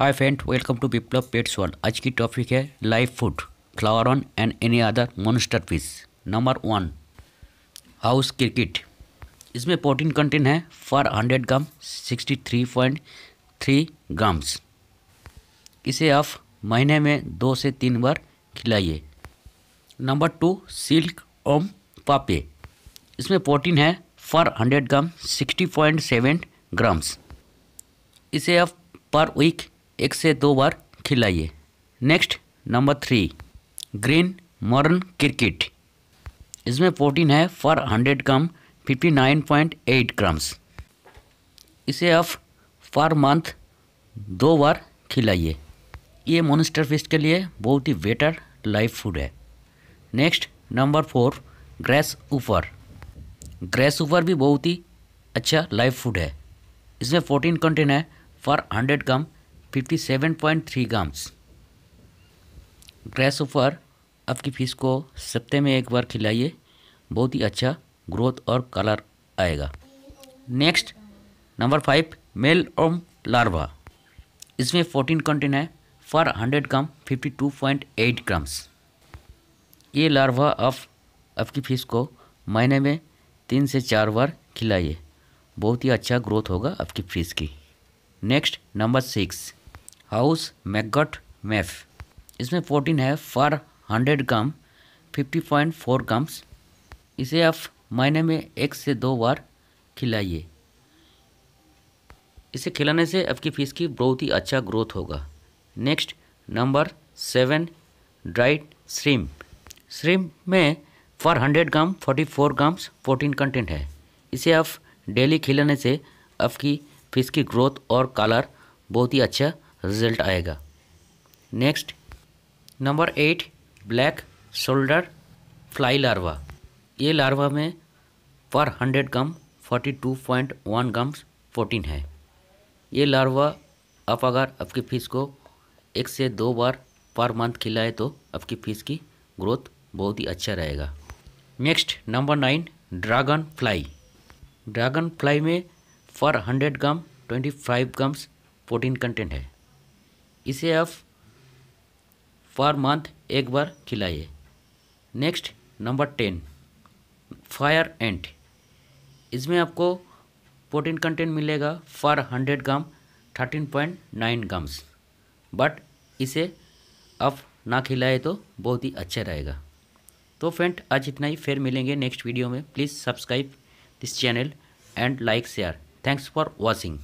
hi friend welcome to Viplav pets world आज की topic है live food on and any other monster fish number one house cricket इसमें protein content है for hundred gram sixty three point three grams इसे आप महीने में दो से तीन बार खिलाइए नंबर टू सिल्क ओम पापे इसमें प्रोटीन है for hundred gram sixty point seven grams इसे आप पर वीक एक से दो बार खिलाइए नेक्स्ट नंबर थ्री ग्रीन मॉर्न क्रिकेट इसमें प्रोटीन है for hundred gram fifty nine point eight grams इसे आप फॉर मंथ दो बार खिलाइए ये मोनस्टर फिश के लिए बहुत ही बेटर लाइफ फूड है next number four grasshopper grasshopper भी बहुत ही अच्छा लाइफ फूड है इसमें प्रोटीन कंटेंट है for hundred gram 57.3 grams grasshopper आपकी फिश को सप्ते में एक बार खिलाइए बहुत ही अच्छा ग्रोथ और कलर आएगा next number five mealworm larva इसमें 14 कंटेन है फॉर 100 ग्राम 52.8 ग्राम्स ये लार्वा आप आपकी फिश को महीने में तीन से चार बार खिलाइए बहुत ही अच्छा ग्रोथ होगा आपकी फिश की next number six house maggot मैफ इसमें प्रोटीन है for hundred gram fifty point four grams इसे आप महीने में एक से दो बार खिलाइए इसे खिलाने से आपकी फिश की बहुत ही अच्छा ग्रोथ होगा next number seven dried shrimp shrimp में for hundred gram forty four grams protein content है इसे आप डेली खिलाने से आपकी फिश की ग्रोथ और कलर बहुत ही अच्छा रिजल्ट आएगा next number eight black shoulder fly larva ये लार्वा में per hundred gram forty two point one grams protein है ये लार्वा आप अगर आपकी फीस को एक से दो बार पर मंथ खिलाए तो आपकी फीस की ग्रोथ बहुत ही अच्छा रहेगा next number nine dragonfly dragonfly में per hundred gram twenty five grams protein content है इसे आप पर मंथ एक बार खिलाइए next number ten fire ant इसमें आपको प्रोटीन कंटेंट मिलेगा for hundred gram thirteen point nine grams but इसे आप ना खिलाए तो बहुत ही अच्छा रहेगा तो फ्रेंड आज इतना ही फिर मिलेंगे नेक्स्ट वीडियो में please subscribe this channel and like share thanks for watching